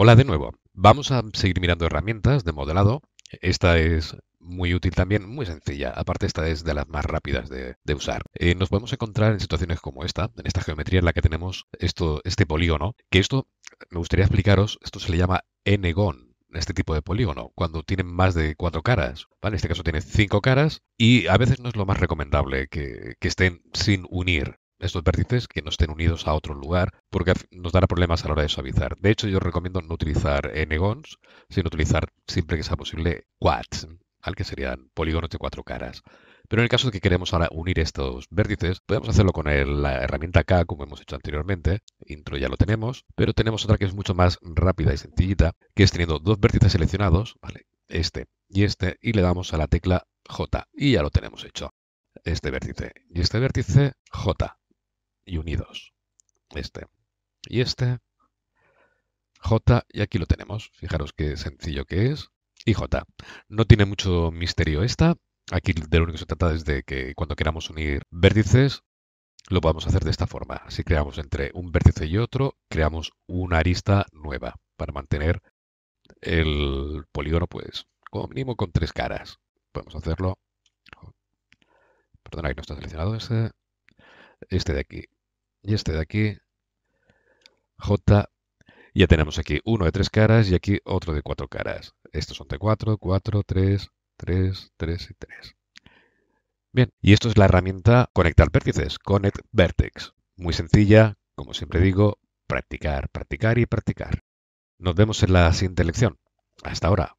Hola de nuevo. Vamos a seguir mirando herramientas de modelado. Esta es muy útil también, muy sencilla. Aparte, esta es de las más rápidas de, usar. Eh, nos podemos encontrar en situaciones como esta, en esta geometría en la que tenemos esto, este polígono, que esto, me gustaría explicaros, esto se le llama n-gon este tipo de polígono, cuando tienen más de cuatro caras. En este caso tiene cinco caras y a veces no es lo más recomendable que estén sin unir estos vértices que no estén unidos a otro lugar, porque nos dará problemas a la hora de suavizar. De hecho, yo recomiendo no utilizar eh, n-gons, sino utilizar siempre que sea posible quads, al que serían polígonos de cuatro caras. Pero en el caso de que queremos ahora unir estos vértices, podemos hacerlo con la herramienta K, como hemos hecho anteriormente. Intro ya lo tenemos, pero tenemos otra que es mucho más rápida y sencillita, que es teniendo dos vértices seleccionados, ¿vale? este y este, y le damos a la tecla J, y ya lo tenemos hecho. Este vértice y este vértice J y unidos. Este. Y este. J, y aquí lo tenemos. Fijaros qué sencillo que es. Y J. No tiene mucho misterio esta. Aquí de lo único que se trata es de que cuando queramos unir vértices, lo podamos hacer de esta forma. Si creamos entre un vértice y otro, creamos una arista nueva para mantener el polígono, pues, como mínimo con tres caras. Podemos hacerlo. Perdona ahí no está seleccionado ese. Este de aquí y este de aquí, J. Ya tenemos aquí uno de tres caras y aquí otro de cuatro caras. Estos son de cuatro, cuatro, tres, tres, tres y tres. Bien, y esto es la herramienta Conectar Vértices, Connect Vertex. Muy sencilla, como siempre digo, practicar, practicar y practicar. Nos vemos en la siguiente lección. Hasta ahora.